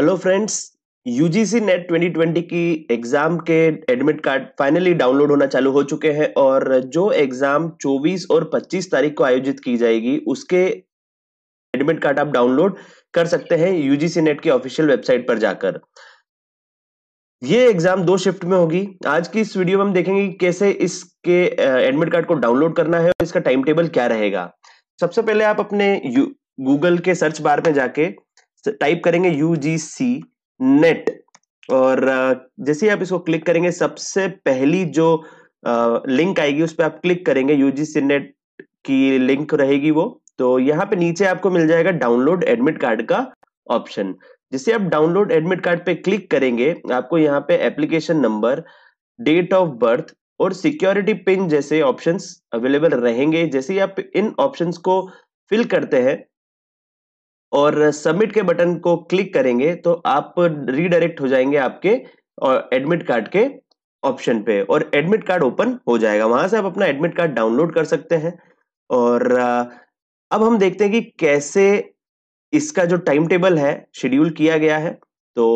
hello friends UGC net 2020 की exam के admit card finally download होना चालू हो चुके हैं और जो एग्जाम 24 और 25 तारीख को आयोजित की जाएगी उसके एडमिट कार्ड आप डाउनलोड कर सकते हैं यूजीसी नेट की ऑफिशियल वेबसाइट पर जाकर ये एग्जाम दो शिफ्ट में होगी आज की इस वीडियो में हम देखेंगे कैसे इसके एडमिट कार्ड को डाउनलोड करना है और इसका टाइम टेबल क्या रहेगा सबसे पहले आप अपने गूगल के सर्च बार में जाके टाइप करेंगे यू जी सी नेट और uh, जैसे ही आप इसको क्लिक करेंगे सबसे पहली जो लिंक uh, आएगी उस पर आप क्लिक करेंगे यूजीसी नेट की लिंक रहेगी वो तो यहाँ पे नीचे आपको मिल जाएगा डाउनलोड एडमिट कार्ड का ऑप्शन जैसे आप डाउनलोड एडमिट कार्ड पे क्लिक करेंगे आपको यहाँ पे application number date of birth और सिक्योरिटी पिन जैसे ऑप्शंस अवेलेबल रहेंगे जैसे ही आप इन ऑप्शंस को फिल करते हैं और सबमिट के बटन को क्लिक करेंगे तो आप रीडायरेक्ट हो जाएंगे आपके और एडमिट कार्ड के ऑप्शन पे और एडमिट कार्ड ओपन हो जाएगा वहां से आप अपना एडमिट कार्ड डाउनलोड कर सकते हैं और अब हम देखते हैं कि कैसे इसका जो टाइम टेबल है शेड्यूल किया गया है तो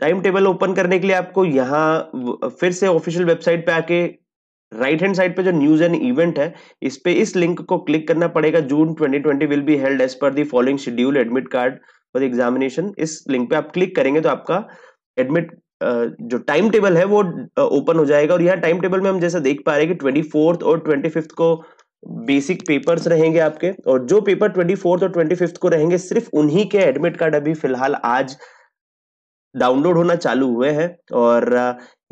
टाइम टेबल ओपन करने के लिए आपको यहाँ फिर से ऑफिशियल वेबसाइट पे आके राइट हैंड साइड पे जो न्यूज एंड इवेंट है इस पे इस लिंक को क्लिक करना पड़ेगा June 2020 will be held as per the following schedule admit card for examination इस लिंक पे आप क्लिक करेंगे तो आपका एडमिट जो टाइम टेबल है वो ओपन हो जाएगा और यहाँ टाइम टेबल में हम जैसा देख पा रहे हैं कि ट्वेंटी और ट्वेंटी को बेसिक पेपर्स रहेंगे आपके और जो पेपर ट्वेंटी और ट्वेंटी को रहेंगे सिर्फ उन्हीं के एडमिट कार्ड अभी फिलहाल आज डाउनलोड होना चालू हुए हैं और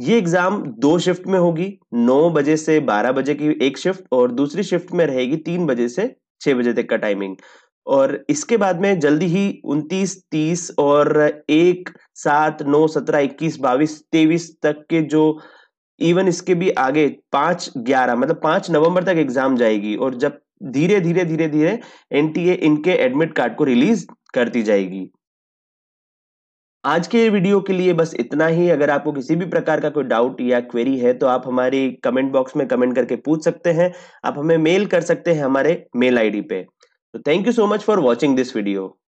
ये एग्जाम दो शिफ्ट में होगी नौ बजे से बारह बजे की एक शिफ्ट और दूसरी शिफ्ट में रहेगी तीन बजे से छह बजे तक का टाइमिंग और इसके बाद में जल्दी ही उनतीस तीस और एक सात नौ सत्रह इक्कीस बाईस तेईस तक के जो इवन इसके भी आगे पांच ग्यारह मतलब पांच नवंबर तक एग्जाम जाएगी और जब धीरे धीरे धीरे धीरे एनटीए इनके एडमिट कार्ड को रिलीज करती जाएगी आज के वीडियो के लिए बस इतना ही अगर आपको किसी भी प्रकार का कोई डाउट या क्वेरी है तो आप हमारी कमेंट बॉक्स में कमेंट करके पूछ सकते हैं आप हमें मेल कर सकते हैं हमारे मेल आईडी पे तो thank you so much for watching this video